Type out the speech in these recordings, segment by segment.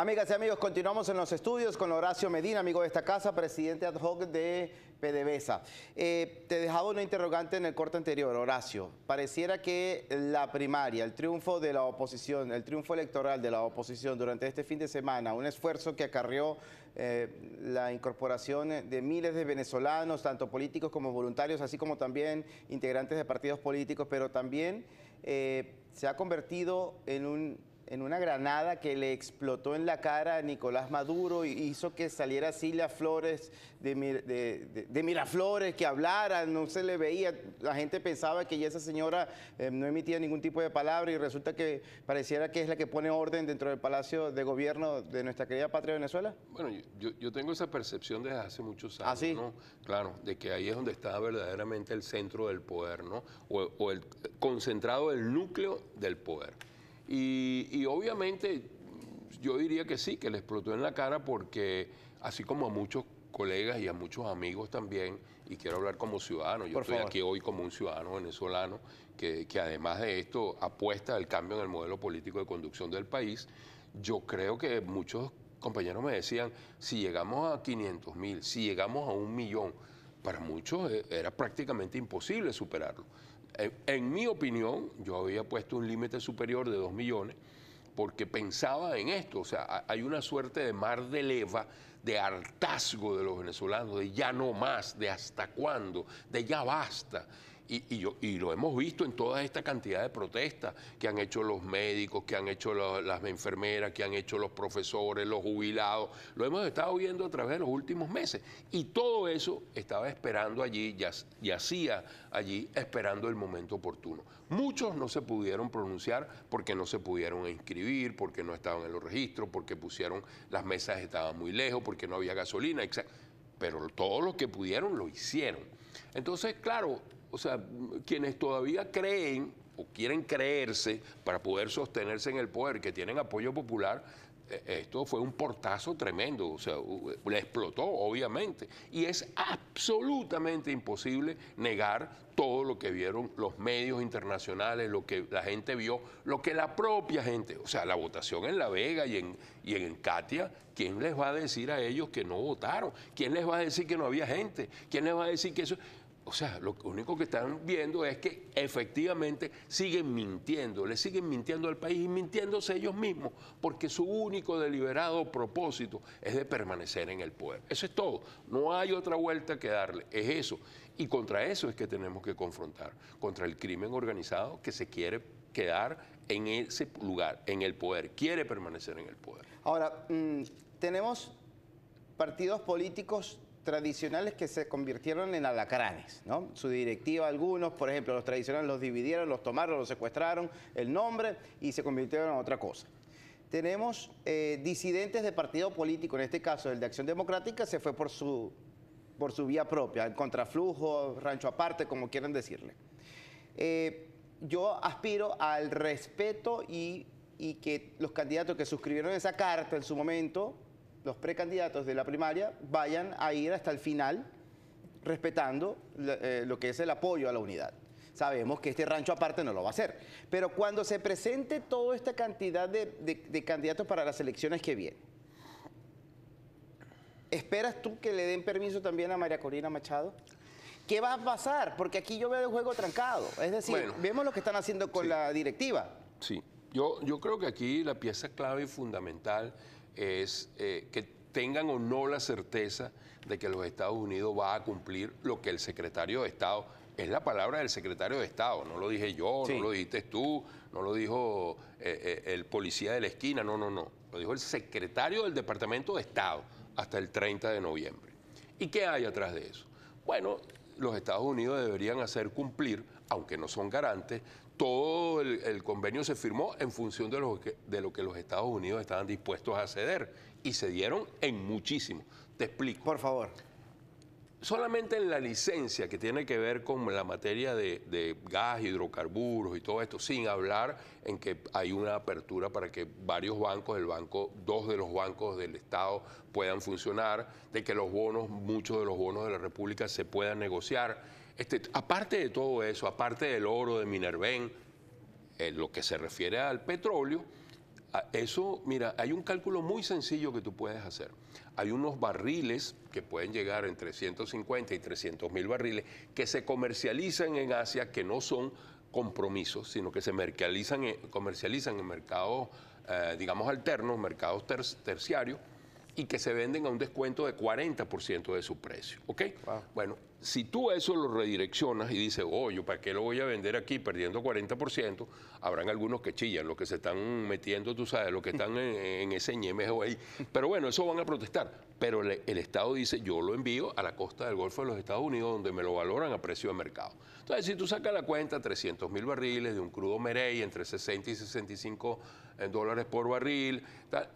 Amigas y amigos, continuamos en los estudios con Horacio Medina, amigo de esta casa, presidente ad hoc de PDVSA. Eh, te dejaba una interrogante en el corte anterior, Horacio. Pareciera que la primaria, el triunfo de la oposición, el triunfo electoral de la oposición durante este fin de semana, un esfuerzo que acarrió eh, la incorporación de miles de venezolanos, tanto políticos como voluntarios, así como también integrantes de partidos políticos, pero también eh, se ha convertido en un en una granada que le explotó en la cara a Nicolás Maduro y hizo que saliera Silvia Flores de, Miraflores, que hablara, no se le veía. La gente pensaba que ya esa señora eh, no emitía ningún tipo de palabra y resulta que pareciera que es la que pone orden dentro del Palacio de Gobierno de nuestra querida patria Venezuela. Bueno, yo, tengo esa percepción desde hace muchos ¿Ah, años, Claro, de que ahí es donde está verdaderamente el centro del poder, ¿no? o, o el concentrado el núcleo del poder. Y, obviamente yo diría que sí, que le explotó en la cara porque así como a muchos colegas y a muchos amigos también, y quiero hablar como ciudadano, yo estoy aquí hoy como un ciudadano venezolano que, que además de esto apuesta al cambio en el modelo político de conducción del país, yo creo que muchos compañeros me decían, si llegamos a 500 mil, si llegamos a un millón, para muchos eh, era prácticamente imposible superarlo. Eh, en, mi opinión, yo había puesto un límite superior de 2 millones porque pensaba en esto, o sea, hay una suerte de mar de leva, de hartazgo de los venezolanos, de ya no más, de hasta cuándo, de ya basta. Y, yo, y lo hemos visto en toda esta cantidad de protestas que han hecho los médicos, que han hecho las enfermeras, que han hecho los profesores, los jubilados. Lo hemos estado viendo a través de los últimos meses. Y todo eso estaba esperando allí, hacía allí, esperando el momento oportuno. Muchos no se pudieron pronunciar porque no se pudieron inscribir, porque no estaban en los registros, porque pusieron las mesas estaban muy lejos, porque no había gasolina, etc. Pero todos los que pudieron lo hicieron. Entonces, claro, o sea, quienes todavía creen o quieren creerse para poder sostenerse en el poder, que tienen apoyo popular, eh, esto fue un portazo tremendo, o sea, eh, le explotó, obviamente. Y es absolutamente imposible negar todo lo que vieron los medios internacionales, lo que la gente vio, lo que la propia gente, o sea, la votación en La Vega y en, y en Katia, ¿quién les va a decir a ellos que no votaron? ¿Quién les va a decir que no había gente? ¿Quién les va a decir que eso? o sea, lo único que están viendo es que efectivamente siguen mintiendo, le siguen mintiendo al país y mintiéndose ellos mismos, porque su único deliberado propósito es de permanecer en el poder. Eso es todo, no hay otra vuelta que darle, es eso. Y contra eso es que tenemos que confrontar, contra el crimen organizado que se quiere quedar en ese lugar, en el poder, quiere permanecer en el poder. Ahora, mm, tenemos partidos políticos tradicionales que se convirtieron en alacranes, ¿no? Su directiva, algunos, por ejemplo, los tradicionales los dividieron, los tomaron, los secuestraron, el nombre y se convirtieron en otra cosa. Tenemos eh, disidentes de partido político, en este caso el de Acción Democrática, se fue por su, por su vía propia, el contraflujo, rancho aparte, como quieran decirle. Eh, yo aspiro al respeto y que los candidatos que suscribieron esa carta en su momento los precandidatos de la primaria vayan a ir hasta el final respetando eh, lo que es el apoyo a la unidad. Sabemos que este rancho aparte no lo va a hacer. Pero cuando se presente toda esta cantidad de, candidatos para las elecciones que vienen, ¿esperas tú que le den permiso también a María Corina Machado? ¿Qué va a pasar? Porque aquí yo veo el juego trancado. Es decir, vemos lo que están haciendo con la directiva. Sí, yo, yo creo que aquí la pieza clave y fundamental es eh, que tengan o no la certeza de que los Estados Unidos va a cumplir lo que el secretario de Estado, es la palabra del secretario de Estado, no lo dije yo, no lo dijiste tú, no lo dijo eh, eh, el policía de la esquina, no, no, no, lo dijo el secretario del Departamento de Estado hasta el 30 de noviembre. ¿Y qué hay atrás de eso? Bueno, los Estados Unidos deberían hacer cumplir, aunque no son garantes, todo el, convenio se firmó en función de lo, que, los Estados Unidos estaban dispuestos a ceder y se dieron en muchísimo. Te explico. Por favor. Solamente en la licencia que tiene que ver con la materia de, de gas, hidrocarburos y todo esto, sin hablar en que hay una apertura para que varios bancos, el banco, dos de los bancos del Estado puedan funcionar, de que los bonos, muchos de los bonos de la República se puedan negociar este, aparte de todo eso, aparte del oro de Minerven, lo que se refiere al petróleo, eso, mira, hay un cálculo muy sencillo que tú puedes hacer. Hay unos barriles que pueden llegar entre 150 y 300 mil barriles que se comercializan en Asia, que no son compromisos, sino que se eh, comercializan, en mercados, eh, digamos, alternos, mercados terciarios y que se venden a un descuento de 40% de su precio. ¿Ok? Bueno, si tú eso lo redireccionas y dices, oye, ¿para qué lo voy a vender aquí perdiendo 40%? Habrán algunos que chillan, los que se están metiendo, tú sabes, los que están en, ese ñemejo ahí. Pero bueno, eso van a protestar. Pero el Estado dice, yo lo envío a la costa del Golfo de los Estados Unidos, donde me lo valoran a precio de mercado. Entonces, si tú sacas la cuenta, 300 mil barriles de un crudo Merey entre 60 y 65 en dólares por barril.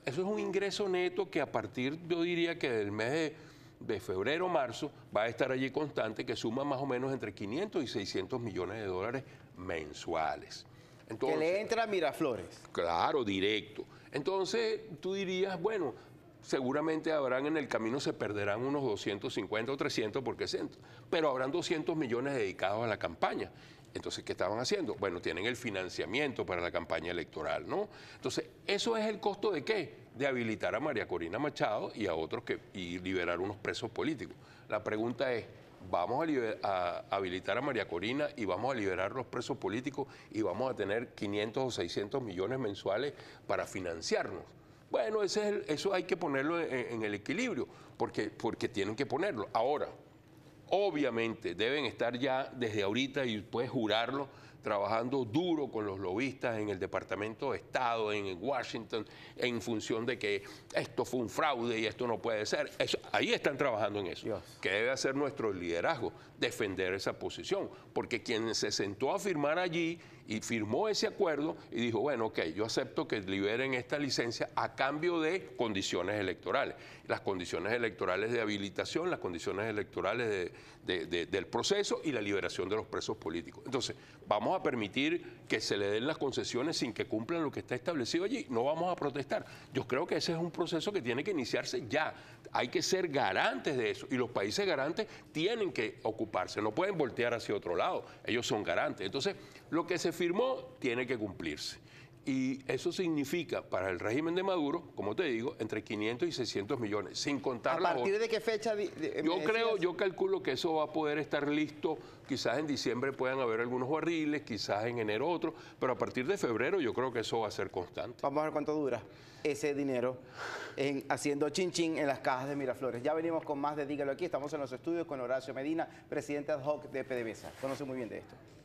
Eso es un ingreso neto que a partir, yo diría que del mes de, febrero, marzo, va a estar allí constante, que suma más o menos entre 500 y 600 millones de dólares mensuales. Entonces, que le entra a Miraflores. Claro, directo. Entonces tú dirías, bueno, seguramente habrán en el camino, se perderán unos 250 o 300, porque pero habrán 200 millones dedicados a la campaña. Entonces, ¿qué estaban haciendo? Bueno, tienen el financiamiento para la campaña electoral, ¿no? Entonces, ¿eso es el costo de qué? De habilitar a María Corina Machado y a otros que, y liberar unos presos políticos. La pregunta es, vamos a, habilitar a María Corina y vamos a liberar los presos políticos y vamos a tener 500 o 600 millones mensuales para financiarnos. Bueno, ese es eso hay que ponerlo en, el equilibrio, porque, porque tienen que ponerlo. Ahora, obviamente deben estar ya desde ahorita y puedes jurarlo trabajando duro con los lobistas en el Departamento de Estado, en Washington, en función de que esto fue un fraude y esto no puede ser. ahí están trabajando en eso. ¿Qué Que debe hacer nuestro liderazgo, defender esa posición. Porque quien se sentó a firmar allí y firmó ese acuerdo y dijo, bueno, ok, yo acepto que liberen esta licencia a cambio de condiciones electorales. Las condiciones electorales de habilitación, las condiciones electorales del proceso y la liberación de los presos políticos. Entonces, vamos a permitir que se le den las concesiones sin que cumplan lo que está establecido allí. No vamos a protestar. Yo creo que ese es un proceso que tiene que iniciarse ya. Hay que ser garantes de eso. Y los países garantes tienen que ocuparse. No pueden voltear hacia otro lado. Ellos son garantes. Entonces, lo que se firmó tiene que cumplirse. Y eso significa para el régimen de Maduro, como te digo, entre 500 y 600 millones, sin contar ¿A partir de qué fecha? yo creo, yo calculo que eso va a poder estar listo, quizás en diciembre puedan haber algunos barriles, quizás en enero otros, pero a partir de febrero yo creo que eso va a ser constante. Vamos a ver cuánto dura ese dinero haciendo chin chin en las cajas de Miraflores. Ya venimos con más de Dígalo aquí, estamos en los estudios con Horacio Medina, presidente ad hoc de PDVSA. Conoce muy bien de esto.